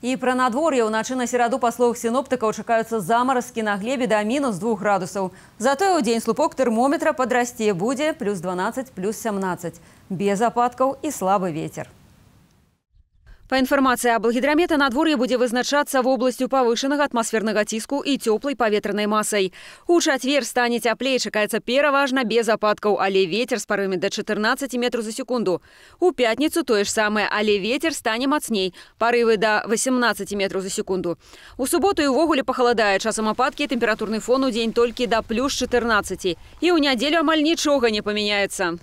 І пра надвор'е ўначы на сераду по словам синоптика чакаюцца заморозки на глебе да мінус двух градусаў. Затое у день слупок термометра подрасте будет плюс 12 плюс 17. Без опадков и слабый ветер. Па інфармацыі аблгідрамета надвор'е будзе вызначацца вобласцю павышанага атмасфернага ціску і цёплай паветранай масай. У чацвер стане цяплей, чакаецца пераважна без ападкаў, але вецер з парывамі да 14 метраў за секунду. У пятніцу тое ж самае, але вецер стане мацней, парывы да 18 метраў за секунду. У суботу і ўвогуле пахаладае часам ападкі, тэмпературны фон у дзень толькі да плюс 14. І ў нядзелю амаль нічога не памяняецца.